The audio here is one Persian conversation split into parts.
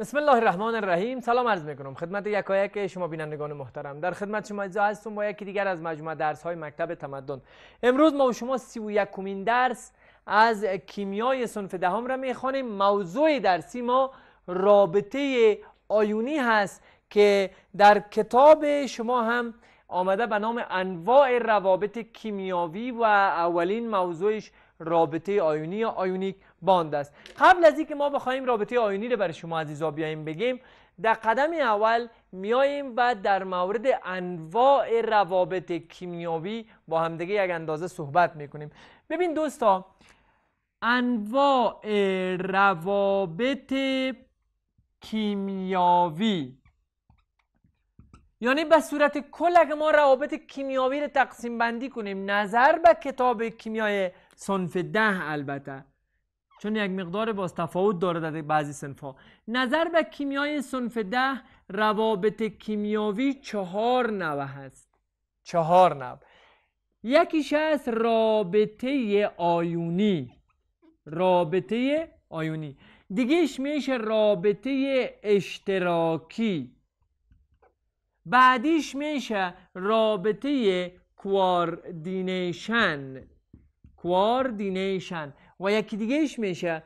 بسم الله الرحمن الرحیم سلام عرض میکنم خدمت یکایک شما بینندگان محترم در خدمت شما اجزا هستم با یکی دیگر از مجموعه درس های مکتب تمدن امروز ما و شما سی و درس از کیمیای صنف دهم را میخوانیم موضوع درسی ما رابطه آیونی هست که در کتاب شما هم آمده به نام انواع روابط کیمیاوی و اولین موضوعش رابطه آیونی یا آیونیک باند است قبل از اینکه ما بخوایم رابطه آینی رو برای شما عزیزا بیایم بگیم در قدم اول میاییم و در مورد انواع روابط کیمیاوی با همدیگه یک اندازه صحبت میکنیم ببین دوستا انواع روابط کیمیاوی یعنی به صورت کل اگه ما روابط کیمیاوی رو تقسیم بندی کنیم نظر به کتاب کیمیای صنف ده البته چون یک مقدار باز تفاوت داره در بعضی سنف نظر به کیمیای سنف ده روابط کیمیاوی چهار نوه هست چهار نوه. یکیش از رابطه آیونی رابطه آیونی دیگهش میشه رابطه اشتراکی بعدیش میشه رابطه کواردینیشن کواردینیشن و یکی دیگهش میشه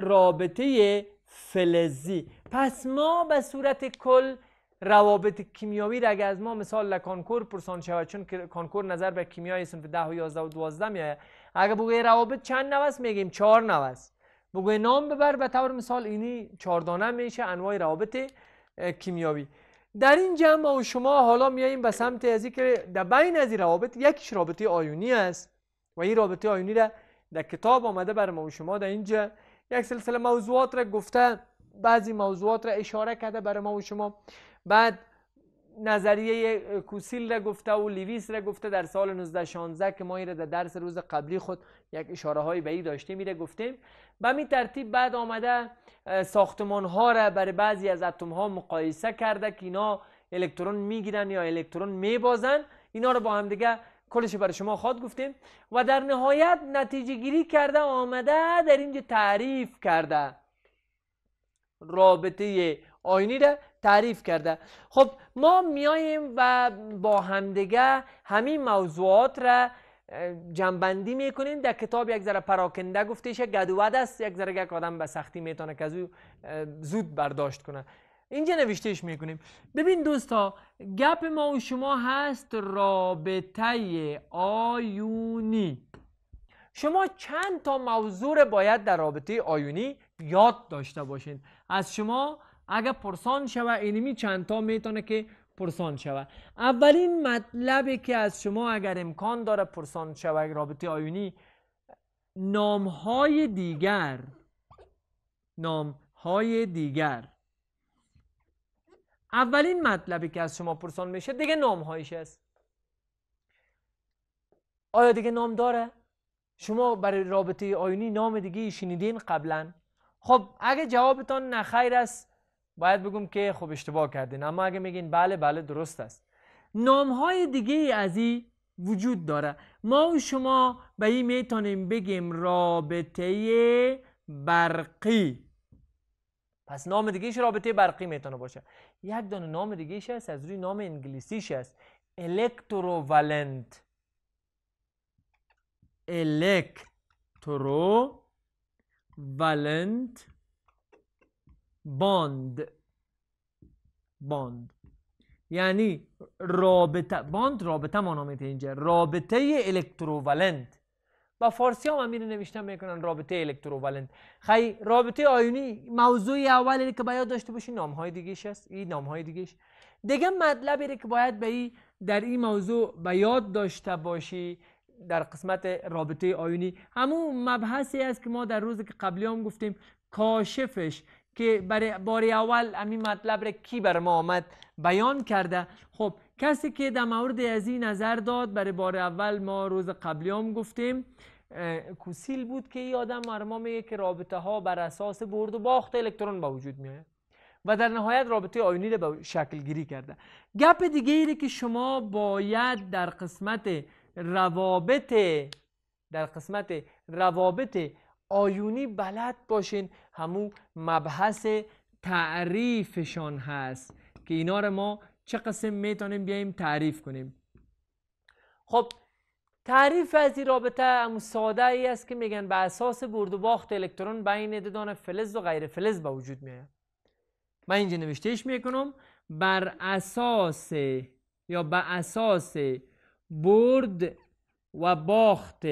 رابطه فلزی پس ما به صورت کل روابط کیمیایی را اگر از ما مثال لکانکور پرسان شود چون کانکور نظر به کیمیای سنف ده و یازده و 12 میاید اگر بگوی روابط چند نوست میگیم چهار نوست بگوی نام ببر به طور مثال اینی چهار دانه میشه انواع روابط کیمیایی در این جمع و شما حالا میاییم به سمت از که در بین از این روابط یکیش رابطه آیونی است و این رابطه آیونی را در کتاب آمده بر ما و شما در اینجا یک سلسله موضوعات را گفته بعضی موضوعات را اشاره کرده بر ما و شما بعد نظریه کوسیل را گفته و لیویس را گفته در سال 1916 که ما را در درس روز قبلی خود یک اشاره های به این داشتیم میره گفتیم به می ترتیب بعد آمده ساختمان ها را برای بعضی از اتم ها مقایسه کرده که اینا الکترون میگیرن یا الکترون میبازن اینا رو با هم دیگه کلش برای شما خواد گفتیم و در نهایت نتیجه گیری کرده آمده در اینجا تعریف کرده رابطه آینی را تعریف کرده خب ما میاییم و با همدیگه همین موضوعات را جنبندی میکنیم در کتاب یک ذره پراکنده شد گدود است یک ذره یک آدم به سختی میتونه که زود برداشت کنه اینجا نوشتهش میکنیم ببین دوستا گپ ما و شما هست رابطه آیونی شما چند تا موضوع باید در رابطه آیونی یاد داشته باشین از شما اگر پرسان شوه اینمی چند تا میتونه که پرسان شوه اولین مطلبی که از شما اگر امکان داره پرسان شوه رابطه آیونی نام های دیگر نام های دیگر اولین مطلبی که از شما پرسان میشه دیگه نام هایش است آیا دیگه نام داره؟ شما برای رابطه آینی نام دیگه شنیدین قبلا خب اگه جوابتان نخیر است باید بگم که خب اشتباه کردین اما اگه میگین بله بله درست است نام های دیگه از این وجود داره ما و شما به این میتونیم بگیم رابطه برقی پس نام دیگهش رابطه برقی میتونه باشه یک دانه نام دیگه ایش هست از روی نام انگلیسیش هست الکتروولنت الکتروولنت باند باند یعنی رابطه باند رابطه ما اینجا رابطه الکتروولنت با فارسی هم امیر نوشته میکنن رابطه الکتروولنت خی رابطه آیونی موضوع اولی که باید داشته باشی نام های دیگهش است این نام های دیگه مطلبی که باید به در این موضوع به یاد داشته باشی در قسمت رابطه آیونی همون مبحثی است که ما در روز که قبلی هم گفتیم کاشفش که برای بار اول همین مطلب را کی بر ما آمد بیان کرده خب کسی که در مورد از این نظر داد برای بار اول ما روز قبلی هم گفتیم کوسیل بود که این آدم ما میگه که رابطه ها بر اساس برد و باخت الکترون به وجود میاد و در نهایت رابطه آیونی رو به شکل گیری کرده گپ دیگه ایره که شما باید در قسمت روابط در قسمت روابط آیونی بلد باشین همون مبحث تعریفشان هست که اینا رو ما چه قسم میتونیم بیایم تعریف کنیم خب تعریف از این رابطه امو ساده ای است که میگن به اساس برد و باخت الکترون بین دو دانه فلز و غیر فلز به وجود میاد من اینجا نوشتهش میکنم بر اساس یا به اساس برد و باخت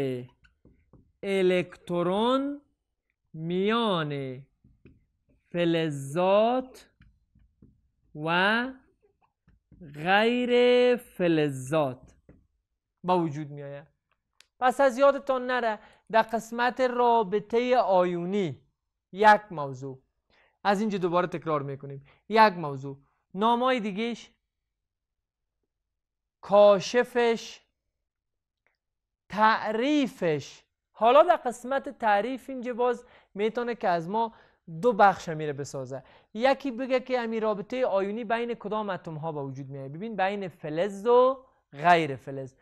الکترون میان فلزات و غیر فلزات با وجود می آید پس از یادتان نره در قسمت رابطه آیونی یک موضوع از اینجا دوباره تکرار میکنیم یک موضوع نامای دیگهش کاشفش تعریفش حالا در قسمت تعریف اینجا باز میتونه که از ما دو بخش میره بسازه یکی بگه که امی رابطه آیونی بین کدام اتم ها به وجود میاد ببین بین فلز و غیر فلز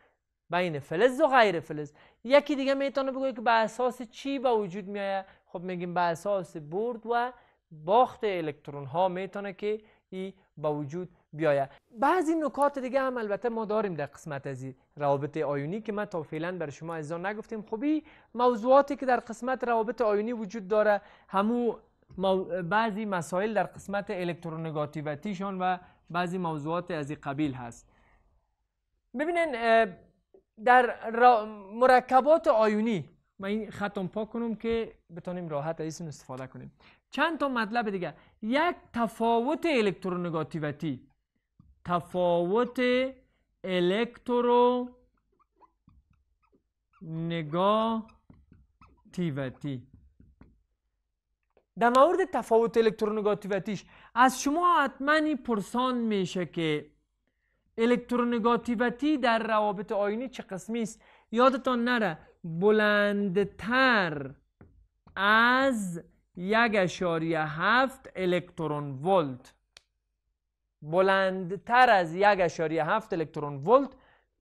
بین فلز و غیر فلز یکی دیگه میتونه بگه که به اساس چی به وجود میاد خب میگیم به اساس برد و باخت الکترون ها میتونه که ای با وجود بیاید بعضی نکات دیگه هم البته ما داریم در قسمت از روابط آیونی که ما تا فعلا برای شما ازا نگفتیم خوبی موضوعاتی که در قسمت روابط آیونی وجود داره همو بعضی مسائل در قسمت شان و بعضی موضوعات از این قبیل هست ببینن در مرکبات آیونی من این خطم پاک کنم که بتانیم راحت از این استفاده کنیم چند تا مطلب دیگه یک تفاوت الکترونگاتیوتی تفاوت الکترو در مورد تفاوت الکترونگاتیویتیش از شما حتما پرسان میشه که الکترونگاتیویتی در روابط آینی چه قسمی است یادتان نره بلندتر از یک هفت الکترون ولت بلندتر از یک هفت الکترون ولت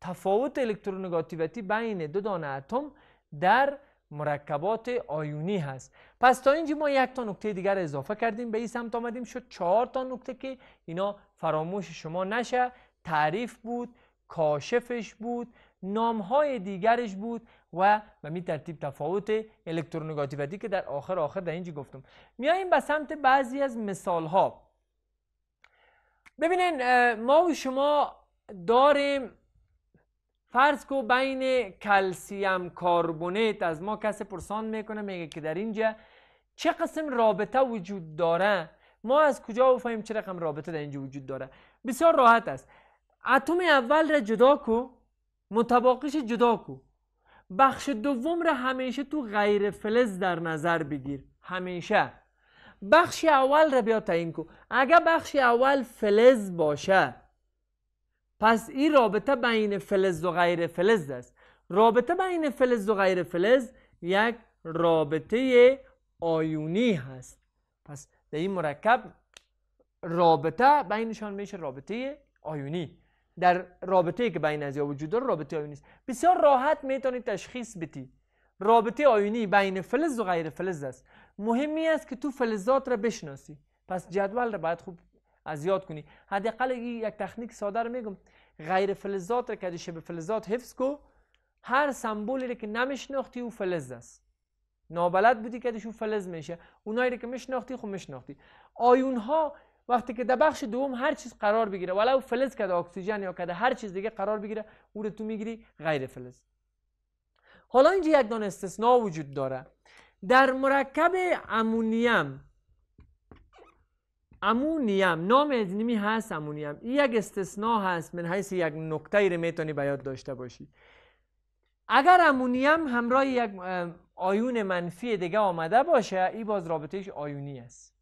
تفاوت الکترونگاتیویتی بین دو دانه اتم در مرکبات آیونی هست پس تا اینجا ما یک تا نکته دیگر اضافه کردیم به این سمت آمدیم شد چهار تا نکته که اینا فراموش شما نشه تعریف بود کاشفش بود نام های دیگرش بود و به می ترتیب تفاوت الکترونگاتیویتی که در آخر آخر در اینجا گفتم میاییم به سمت بعضی از مثال ها ببینین ما و شما داریم فرض کو بین کلسیم کاربونیت از ما کسی پرسان میکنه میگه که در اینجا چه قسم رابطه وجود داره ما از کجا بفهمیم چه رقم رابطه در اینجا وجود داره بسیار راحت است اتم اول را جدا کو متباقیش جدا کو بخش دوم را همیشه تو غیر فلز در نظر بگیر همیشه بخش اول را بیا تعیین کو اگر بخش اول فلز باشه پس این رابطه بین فلز و غیر فلز است رابطه بین فلز و غیر فلز یک رابطه آیونی هست پس در این مرکب رابطه بینشان میشه رابطه آیونی در رابطه که بین از یا وجود داره رابطه آیونی است بسیار راحت میتونی تشخیص بدی رابطه آیونی بین فلز و غیر فلز است مهمی است که تو فلزات را بشناسی پس جدول را باید خوب از کنی حداقل یک تکنیک ساده رو میگم غیر فلزات رو که به فلزات حفظ کو هر سمبولی رو که نمیشناختی او فلز است نابلد بودی که او فلز میشه اونایی رو که میشناختی خب میشناختی آیون ها وقتی که در بخش دوم هر چیز قرار بگیره او فلز کده اکسیژن یا کده هر چیز دیگه قرار بگیره او رو تو میگیری غیر فلز حالا اینجا یک دان استثناء وجود داره در مرکب امونیم امونیم نام ازنیمی هست امونیم یک استثناء هست من حیث یک نکته رو میتونی به داشته باشی اگر امونیم همراه یک آیون منفی دیگه آمده باشه این باز رابطهش آیونی است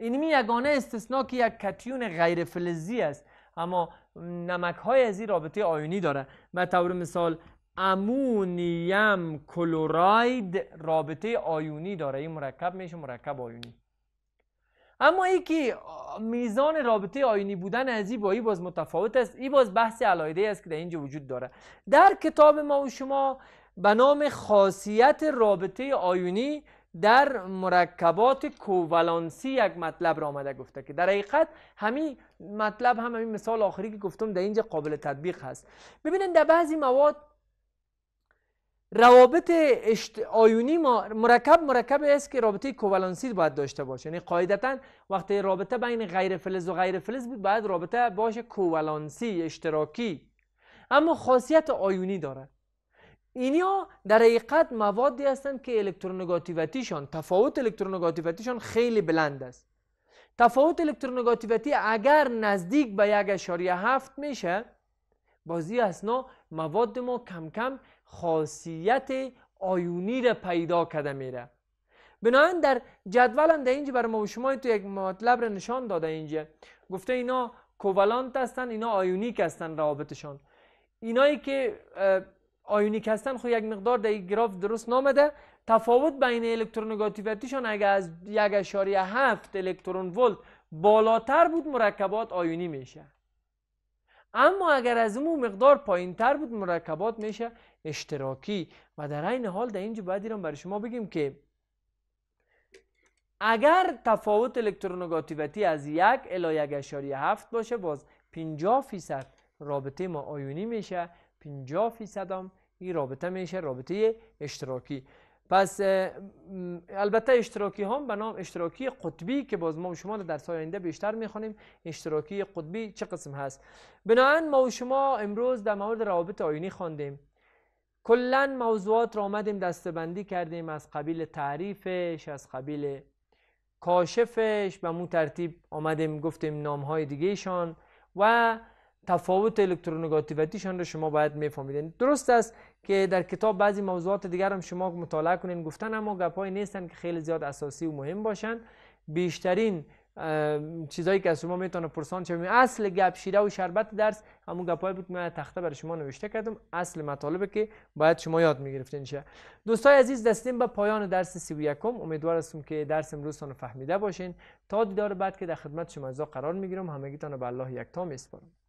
اینمی یگانه استثناء که یک کتیون غیر فلزی است اما نمک های از این رابطه آیونی داره به طور مثال امونیم کلوراید رابطه آیونی داره این مرکب میشه مرکب آیونی اما ای که میزان رابطه آینی بودن از ای با ای باز متفاوت است ای باز بحث علایده است که در اینجا وجود داره در کتاب ما و شما به نام خاصیت رابطه آیونی در مرکبات کوولانسی یک مطلب را آمده گفته که در حقیقت همین مطلب هم همین مثال آخری که گفتم در اینجا قابل تطبیق هست ببینید در بعضی مواد روابط اشت... آیونی ما مرکب مرکب است که رابطه کووالانسی باید داشته باشه یعنی قاعدتا وقتی رابطه بین غیر فلز و غیر فلز بود باید رابطه باشه کووالانسی اشتراکی اما خاصیت آیونی داره اینیا در حقیقت موادی هستند که الکترونگاتیویتیشان تفاوت الکترونگاتیویتیشان خیلی بلند است تفاوت الکترونگاتیویتی اگر نزدیک به هفت میشه بازی اسنا مواد ما کم کم خاصیت آیونی را پیدا کرده میره بنابراین در جدول هم در اینجا برای ما و شما تو یک مطلب را نشان داده اینجا گفته اینا کوولانت هستن اینا آیونیک هستن روابطشان اینایی که آیونیک هستن خو یک مقدار در گراف درست نامده تفاوت بین الکترونگاتیویتیشان اگر از 1.7 الکترون ولت بالاتر بود مرکبات آیونی میشه اما اگر از اون مقدار پایین تر بود مرکبات میشه اشتراکی و در این حال در اینجا باید ایران برای شما بگیم که اگر تفاوت الکترونگاتیویتی از یک الی یک اشاری هفت باشه باز 50 فیصد رابطه ما آیونی میشه 50 فیصد هم این رابطه میشه رابطه اشتراکی پس البته اشتراکی هم به نام اشتراکی قطبی که باز ما و شما در آینده بیشتر میخوانیم اشتراکی قطبی چه قسم هست بنابراین ما و شما امروز در مورد روابط آینی خواندیم کلا موضوعات را آمدیم دستبندی کردیم از قبیل تعریفش از قبیل کاشفش به مو ترتیب آمدیم گفتیم نام های دیگهشان و تفاوت الکترونگاتیویتیشان رو شما باید میفهمید یعنی درست است که در کتاب بعضی موضوعات دیگر هم شما مطالعه کنین گفتن اما گپای نیستن که خیلی زیاد اساسی و مهم باشن بیشترین چیزایی که از شما میتونه پرسان چه اصل گپ شیره و شربت درس همون گپای بود من تخته برای شما نوشته کردم اصل مطالبه که باید شما یاد میگرفتین چه دوستای عزیز دستیم به پایان درس 31 امیدوار هستم که درس امروزتون فهمیده باشین تا دیدار بعد که در خدمت شما قرار میگیرم همگیتون به الله یکتا میسپارم